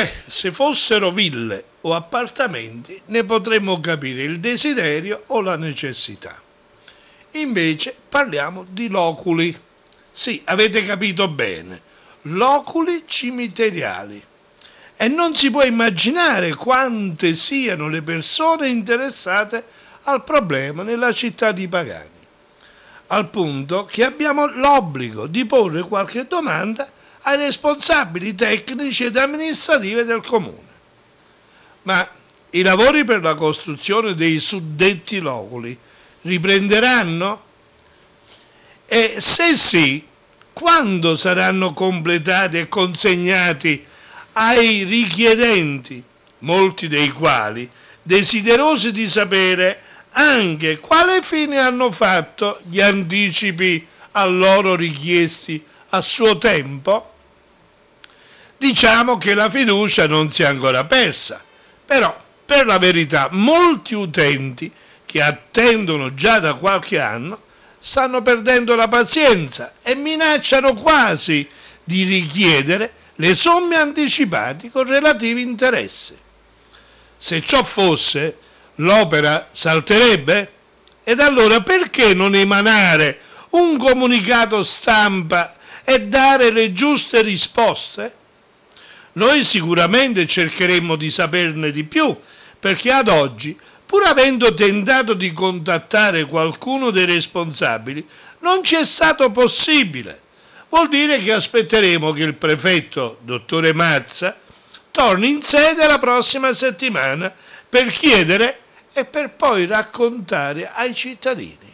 Beh, se fossero ville o appartamenti ne potremmo capire il desiderio o la necessità. Invece parliamo di loculi. Sì, avete capito bene, loculi cimiteriali. E non si può immaginare quante siano le persone interessate al problema nella città di Pagani, al punto che abbiamo l'obbligo di porre qualche domanda ai responsabili tecnici ed amministrative del Comune. Ma i lavori per la costruzione dei suddetti loculi riprenderanno? E se sì, quando saranno completati e consegnati ai richiedenti, molti dei quali desiderosi di sapere anche quale fine hanno fatto gli anticipi a loro richiesti a suo tempo, diciamo che la fiducia non si è ancora persa. Però, per la verità, molti utenti che attendono già da qualche anno stanno perdendo la pazienza e minacciano quasi di richiedere le somme anticipate con relativi interessi. Se ciò fosse, l'opera salterebbe? Ed allora perché non emanare un comunicato stampa e dare le giuste risposte? Noi sicuramente cercheremo di saperne di più, perché ad oggi, pur avendo tentato di contattare qualcuno dei responsabili, non ci è stato possibile. Vuol dire che aspetteremo che il prefetto, dottore Mazza, torni in sede la prossima settimana per chiedere e per poi raccontare ai cittadini.